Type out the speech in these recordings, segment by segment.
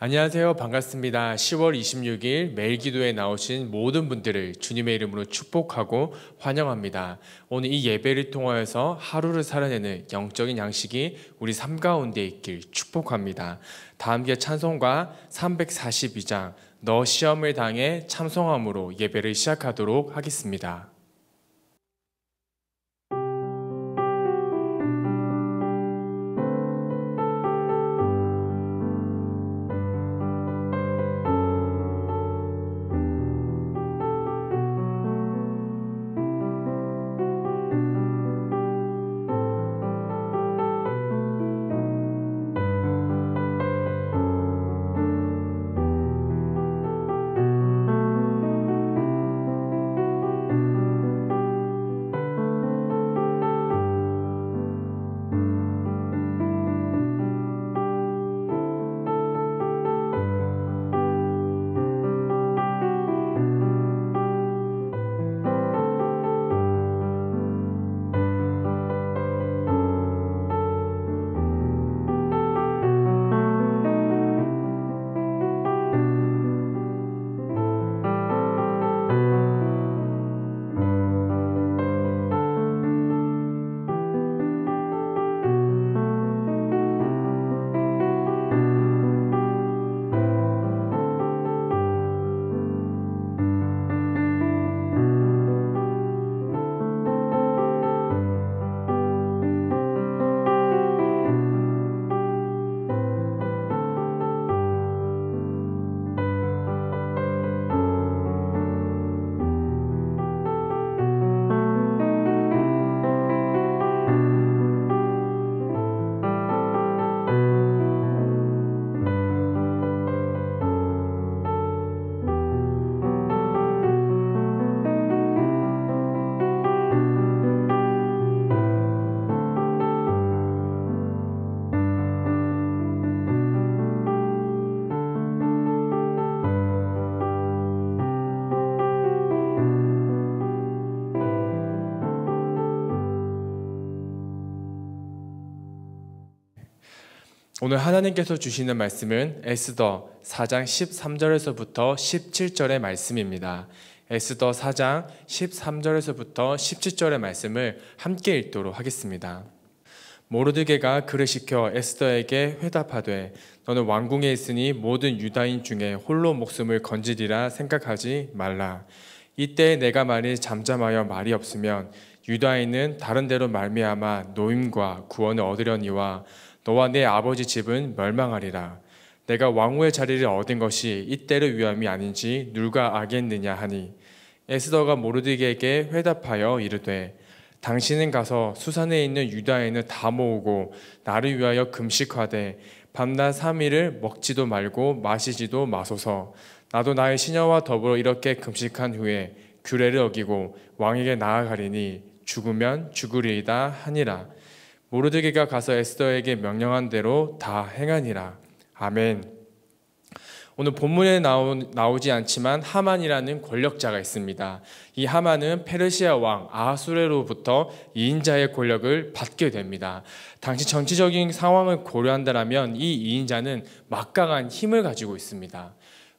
안녕하세요. 반갑습니다. 10월 26일 매일 기도에 나오신 모든 분들을 주님의 이름으로 축복하고 환영합니다. 오늘 이 예배를 통하여서 하루를 살아내는 영적인 양식이 우리 삶 가운데 있길 축복합니다. 다 함께 찬송가 342장 너 시험을 당해 참성함으로 예배를 시작하도록 하겠습니다. 오늘 하나님께서 주시는 말씀은 에스더 4장 13절에서부터 17절의 말씀입니다. 에스더 4장 13절에서부터 17절의 말씀을 함께 읽도록 하겠습니다. 모르드게가 그를 시켜 에스더에게 회답하되 너는 왕궁에 있으니 모든 유다인 중에 홀로 목숨을 건지리라 생각하지 말라. 이때 내가 만일 잠잠하여 말이 없으면 유다인은 다른 데로 말미암아 노임과 구원을 얻으려니와 너와 네 아버지 집은 멸망하리라. 내가 왕후의 자리를 얻은 것이 이때를 위함이 아닌지 누가 알겠느냐 하니 에스더가 모르디게에게 회답하여 이르되 당신은 가서 수산에 있는 유다인을 다 모으고 나를 위하여 금식하되 밤낮 삼일을 먹지도 말고 마시지도 마소서 나도 나의 시녀와 더불어 이렇게 금식한 후에 규례를 어기고 왕에게 나아가리니 죽으면 죽으리이다 하니라 모르드게가 가서 에스더에게 명령한 대로 다 행하니라. 아멘. 오늘 본문에 나오, 지 않지만 하만이라는 권력자가 있습니다. 이 하만은 페르시아 왕아수레로부터 이인자의 권력을 받게 됩니다. 당시 정치적인 상황을 고려한다면 이 이인자는 막강한 힘을 가지고 있습니다.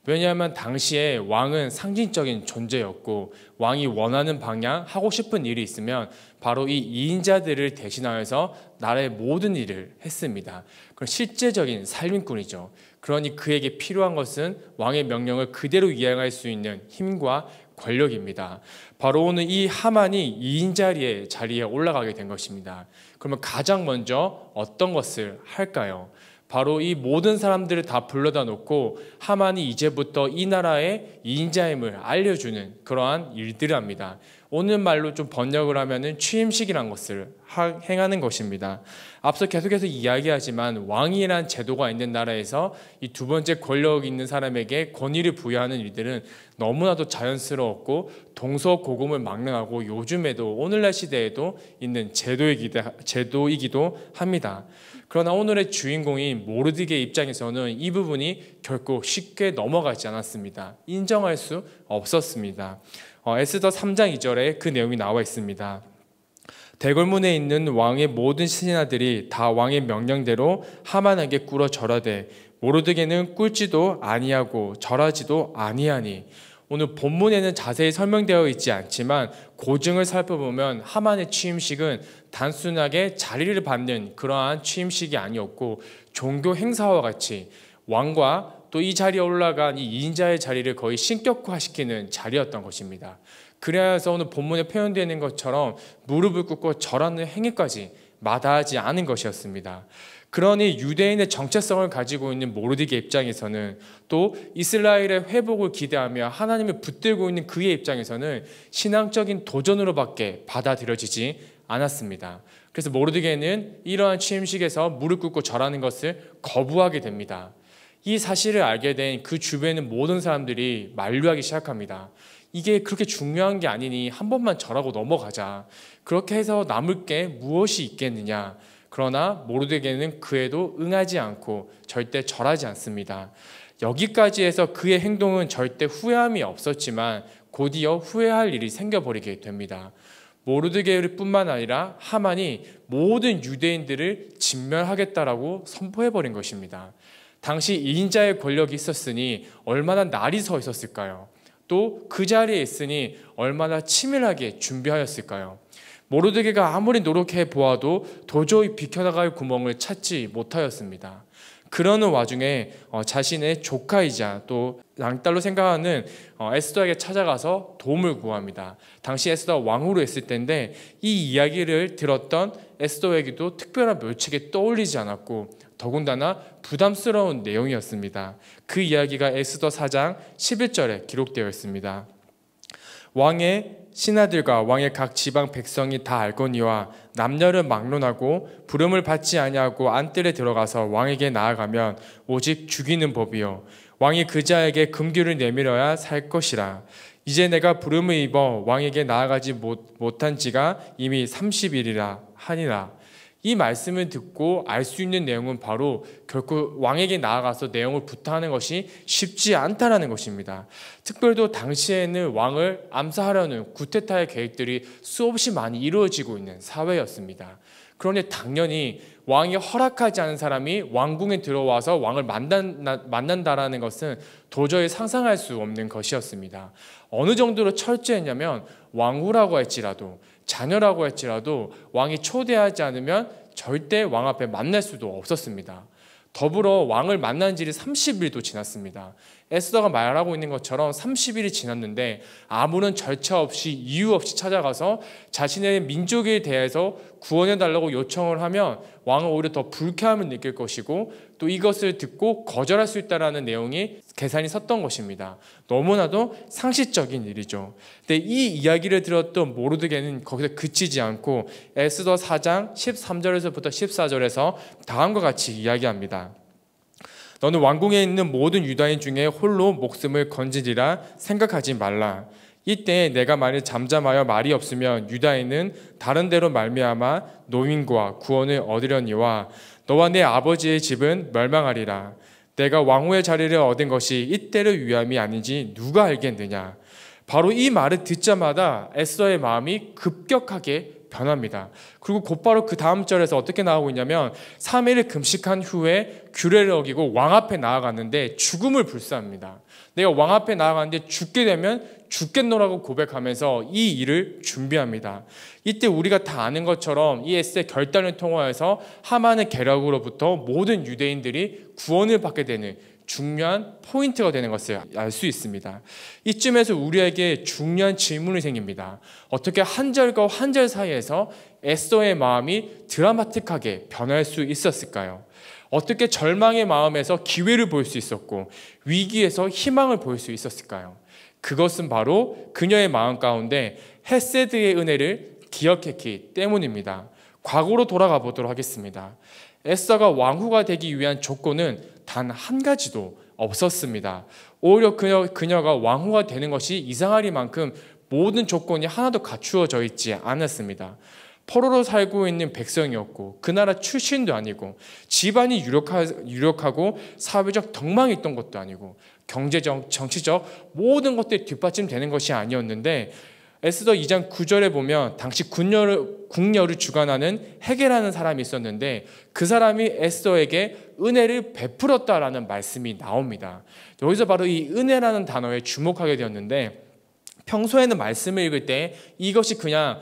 왜냐하면 당시에 왕은 상징적인 존재였고 왕이 원하는 방향, 하고 싶은 일이 있으면 바로 이 이인자들을 대신하여서 나라의 모든 일을 했습니다. 그런 실제적인 살림꾼이죠. 그러니 그에게 필요한 것은 왕의 명령을 그대로 이행할 수 있는 힘과 권력입니다. 바로 오늘 이 하만이 2인 자리에 자리에 올라가게 된 것입니다. 그러면 가장 먼저 어떤 것을 할까요? 바로 이 모든 사람들을 다 불러다 놓고 하만이 이제부터 이 나라의 인자임을 알려주는 그러한 일들을 합니다. 오늘 말로 좀 번역을 하면은 취임식이란 것을 행하는 것입니다. 앞서 계속해서 이야기하지만 왕이란 제도가 있는 나라에서 이 두 번째 권력 있는 사람에게 권위를 부여하는 일들은 너무나도 자연스러웠고 동서고금을 막론하고 요즘에도 오늘날 시대에도 있는 제도이기도, 제도이기도 합니다. 그러나 오늘의 주인공인 모르드게의 입장에서는 이 부분이 결코 쉽게 넘어가지 않았습니다. 인정할 수 없었습니다. 어, 에스더 3장 2절에 그 내용이 나와 있습니다. 대궐문에 있는 왕의 모든 신하들이 다 왕의 명령대로 하만에게 꿇어 절하되 모르드게는 꿇지도 아니하고 절하지도 아니하니 오늘 본문에는 자세히 설명되어 있지 않지만 고증을 살펴보면 하만의 취임식은 단순하게 자리를 받는 그러한 취임식이 아니었고 종교 행사와 같이 왕과 또 이 자리에 올라간 이인자의 자리를 거의 신격화시키는 자리였던 것입니다. 그래서 오늘 본문에 표현되는 것처럼 무릎을 꿇고 절하는 행위까지 마다하지 않은 것이었습니다. 그러니 유대인의 정체성을 가지고 있는 모르디게 입장에서는 또 이스라엘의 회복을 기대하며 하나님을 붙들고 있는 그의 입장에서는 신앙적인 도전으로밖에 받아들여지지 않았습니다. 그래서 모르디게는 이러한 취임식에서 무릎 꿇고 절하는 것을 거부하게 됩니다. 이 사실을 알게 된 그주변의 모든 사람들이 만류하기 시작합니다. 이게 그렇게 중요한 게 아니니 한 번만 절하고 넘어가자. 그렇게 해서 남을 게 무엇이 있겠느냐. 그러나 모르드게는 그에도 응하지 않고 절대 절하지 않습니다. 여기까지 해서 그의 행동은 절대 후회함이 없었지만 곧이어 후회할 일이 생겨버리게 됩니다. 모르드게뿐만 아니라 하만이 모든 유대인들을 진멸하겠다라고 선포해버린 것입니다. 당시 2인자의 권력이 있었으니 얼마나 날이 서 있었을까요? 또 그 자리에 있으니 얼마나 치밀하게 준비하였을까요? 모르드게가 아무리 노력해 보아도 도저히 비켜나갈 구멍을 찾지 못하였습니다. 그러는 와중에 어, 자신의 조카이자 또 양딸로 생각하는 어, 에스더에게 찾아가서 도움을 구합니다. 당시 에스더 왕후로 있을 때인데 이 이야기를 들었던 에스더에게도 특별한 묘책이 떠올리지 않았고 더군다나 부담스러운 내용이었습니다. 그 이야기가 에스더 4장 11절에 기록되어 있습니다. 왕의 신하들과 왕의 각 지방 백성이 다 알거니와 남녀를 막론하고 부름을 받지 아니하고 안뜰에 들어가서 왕에게 나아가면 오직 죽이는 법이요 왕이 그자에게 금규를 내밀어야 살 것이라 이제 내가 부름을 입어 왕에게 나아가지 못, 못한 지가 이미 30일이라 하니라 이 말씀을 듣고 알 수 있는 내용은 바로 결국 왕에게 나아가서 내용을 부탁하는 것이 쉽지 않다라는 것입니다. 특별도 당시에는 왕을 암사하려는 구테타의 계획들이 수없이 많이 이루어지고 있는 사회였습니다. 그러니 당연히 왕이 허락하지 않은 사람이 왕궁에 들어와서 왕을 만난, 다라는 것은 도저히 상상할 수 없는 것이었습니다. 어느 정도로 철저했냐면 왕후라고 할지라도 자녀라고 할지라도 왕이 초대하지 않으면 절대 왕 앞에 만날 수도 없었습니다. 더불어 왕을 만난 지 30일도 지났습니다. 에스더가 말하고 있는 것처럼 30일이 지났는데 아무런 절차 없이 이유 없이 찾아가서 자신의 민족에 대해서 구원해 달라고 요청을 하면 왕은 오히려 더 불쾌함을 느낄 것이고 또 이것을 듣고 거절할 수있다는 내용이 계산이 섰던 것입니다. 너무나도 상식적인 일이죠. 근데 이 이야기를 들었던 모르드게는 거기서 그치지 않고 에스더 4장 13절에서부터 14절에서 다음과 같이 이야기합니다. 너는 왕궁에 있는 모든 유다인 중에 홀로 목숨을 건지리라 생각하지 말라. 이때 내가 만일 잠잠하여 말이 없으면 유다인은 다른 데로 말미암아 노인과 구원을 얻으려니와 너와 내 아버지의 집은 멸망하리라. 내가 왕후의 자리를 얻은 것이 이때를 위함이 아닌지 누가 알겠느냐. 바로 이 말을 듣자마자 에서의 마음이 급격하게 변합니다. 그리고 곧바로 그 다음 절에서 어떻게 나오고 있냐면 3일을 금식한 후에 규례를 어기고 왕 앞에 나아갔는데 죽음을 불사합니다. 내가 왕 앞에 나아가는데 죽게 되면 죽겠노라고 고백하면서 이 일을 준비합니다. 이때 우리가 다 아는 것처럼 이 에스의 결단을 통하여서 하만의 계략으로부터 모든 유대인들이 구원을 받게 되는 중요한 포인트가 되는 것을 알 수 있습니다. 이쯤에서 우리에게 중요한 질문이 생깁니다. 어떻게 한 절과 한 절 사이에서 에서의 마음이 드라마틱하게 변할 수 있었을까요? 어떻게 절망의 마음에서 기회를 볼 수 있었고 위기에서 희망을 볼 수 있었을까요? 그것은 바로 그녀의 마음 가운데 헤세드의 은혜를 기억했기 때문입니다. 과거로 돌아가 보도록 하겠습니다. 에스더가 왕후가 되기 위한 조건은 단 한 가지도 없었습니다. 오히려 그녀, 그녀가 왕후가 되는 것이 이상하리만큼 모든 조건이 하나도 갖추어져 있지 않았습니다. 포로로 살고 있는 백성이었고 그 나라 출신도 아니고 집안이 유력하, 고 사회적 덕망이 있던 것도 아니고 경제적 정치적 모든 것들이 뒷받침되는 것이 아니었는데 에스더 2장 9절에 보면 당시 군녀를, 국녀를 주관하는 헤게라는 사람이 있었는데 그 사람이 에스더에게 은혜를 베풀었다라는 말씀이 나옵니다. 여기서 바로 이 은혜라는 단어에 주목하게 되었는데 평소에는 말씀을 읽을 때 이것이 그냥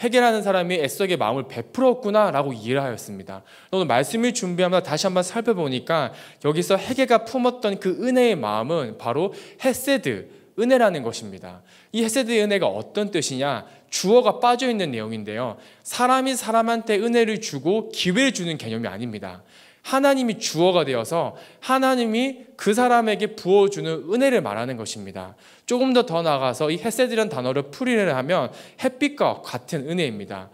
해결하는 사람이 애써게 마음을 베풀었구나라고 이해를 하였습니다. 오늘 말씀을 준비하면서 다시 한번 살펴보니까 여기서 해계가 품었던 그 은혜의 마음은 바로 헤세드 은혜라는 것입니다. 이 헤세드의 은혜가 어떤 뜻이냐? 주어가 빠져 있는 내용인데요. 사람이 사람한테 은혜를 주고 기회를 주는 개념이 아닙니다. 하나님이 주어가 되어서 하나님이 그 사람에게 부어주는 은혜를 말하는 것입니다. 조금 더 더 나가서 이 헤세드란 단어를 풀이를 하면 햇빛과 같은 은혜입니다.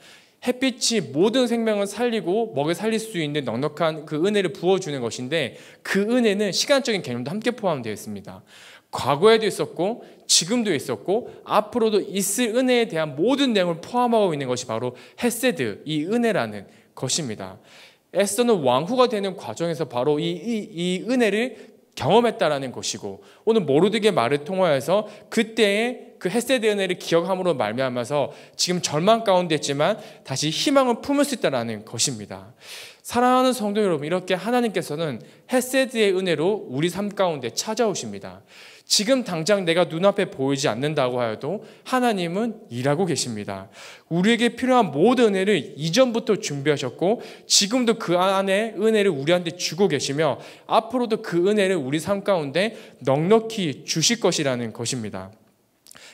햇빛이 모든 생명을 살리고 먹여 살릴 수 있는 넉넉한 그 은혜를 부어주는 것인데 그 은혜는 시간적인 개념도 함께 포함되어 있습니다. 과거에도 있었고 지금도 있었고 앞으로도 있을 은혜에 대한 모든 내용을 포함하고 있는 것이 바로 헤세드 이 은혜라는 것입니다. 에스더는 왕후가 되는 과정에서 바로 이, 이, 이 은혜를 경험했다라는 것이고 오늘 모르드게 말을 통하여서 그때의 그 헤세드 은혜를 기억함으로 말미암아서 지금 절망 가운데 있지만 다시 희망을 품을 수 있다라는 것입니다. 사랑하는 성도 여러분 이렇게 하나님께서는 헤세드의 은혜로 우리 삶 가운데 찾아오십니다. 지금 당장 내가 눈앞에 보이지 않는다고 하여도 하나님은 일하고 계십니다. 우리에게 필요한 모든 은혜를 이전부터 준비하셨고 지금도 그 안에 은혜를 우리한테 주고 계시며 앞으로도 그 은혜를 우리 삶 가운데 넉넉히 주실 것이라는 것입니다.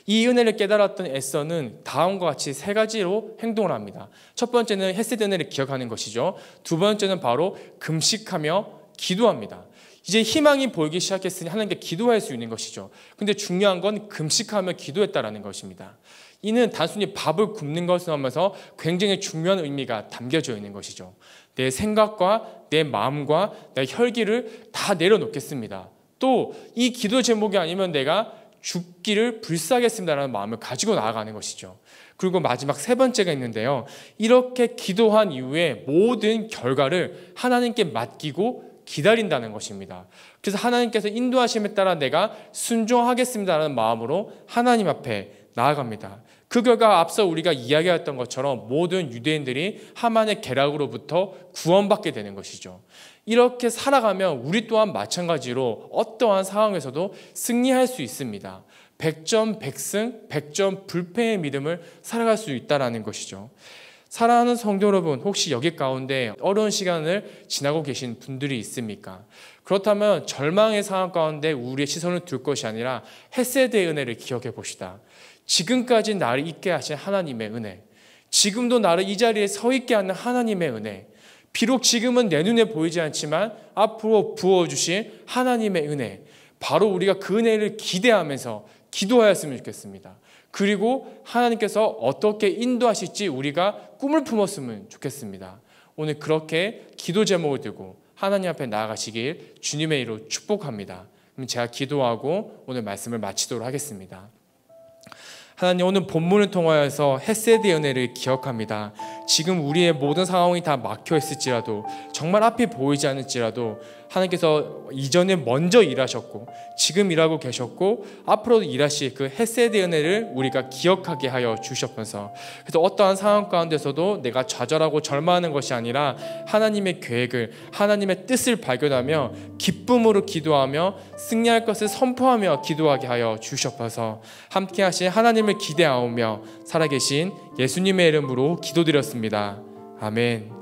이 은혜를 깨달았던 에서는 다음과 같이 세 가지로 행동을 합니다. 첫 번째는 헤세드 은혜를 기억하는 것이죠. 두 번째는 바로 금식하며 기도합니다. 이제 희망이 보이기 시작했으니 하나님께 기도할 수 있는 것이죠. 근데 중요한 건 금식하며 기도했다라는 것입니다. 이는 단순히 밥을 굶는 것을 하면서 굉장히 중요한 의미가 담겨져 있는 것이죠. 내 생각과 내 마음과 내 혈기를 다 내려놓겠습니다. 또 이 기도 제목이 아니면 내가 죽기를 불사하겠습니다라는 마음을 가지고 나아가는 것이죠. 그리고 마지막 세 번째가 있는데요. 이렇게 기도한 이후에 모든 결과를 하나님께 맡기고 기다린다는 것입니다. 그래서 하나님께서 인도하심에 따라 내가 순종하겠습니다라는 마음으로 하나님 앞에 나아갑니다. 그 결과 앞서 우리가 이야기했던 것처럼 모든 유대인들이 하만의 계략으로부터 구원받게 되는 것이죠. 이렇게 살아가면 우리 또한 마찬가지로 어떠한 상황에서도 승리할 수 있습니다. 백전백승, 백전불패의 믿음을 살아갈 수 있다라는 것이죠. 사랑하는 성도 여러분, 혹시 여기 가운데 어려운 시간을 지나고 계신 분들이 있습니까? 그렇다면 절망의 상황 가운데 우리의 시선을 둘 것이 아니라 헤세드의 은혜를 기억해 봅시다. 지금까지 나를 있게 하신 하나님의 은혜. 지금도 나를 이 자리에 서 있게 하는 하나님의 은혜. 비록 지금은 내 눈에 보이지 않지만 앞으로 부어주신 하나님의 은혜. 바로 우리가 그 은혜를 기대하면서 기도하였으면 좋겠습니다. 그리고 하나님께서 어떻게 인도하실지 우리가 꿈을 품었으면 좋겠습니다. 오늘 그렇게 기도 제목을 들고 하나님 앞에 나아가시길 주님의 이로 축복합니다. 그럼 제가 기도하고 오늘 말씀을 마치도록 하겠습니다. 하나님 오늘 본문을 통하여서 헤세드 은혜를 기억합니다. 지금 우리의 모든 상황이 다 막혀 있을지라도 정말 앞이 보이지 않을지라도 하나님께서 이전에 먼저 일하셨고 지금 일하고 계셨고 앞으로도 일하실 그 헤세드 은혜를 우리가 기억하게 하여 주셨면서 그래서 어떠한 상황 가운데서도 내가 좌절하고 절망하는 것이 아니라 하나님의 계획을 하나님의 뜻을 발견하며 기쁨으로 기도하며 승리할 것을 선포하며 기도하게 하여 주셨어서 함께 하신 하나님을 기대하오며 살아계신 예수님의 이름으로 기도드렸습니다. 아멘.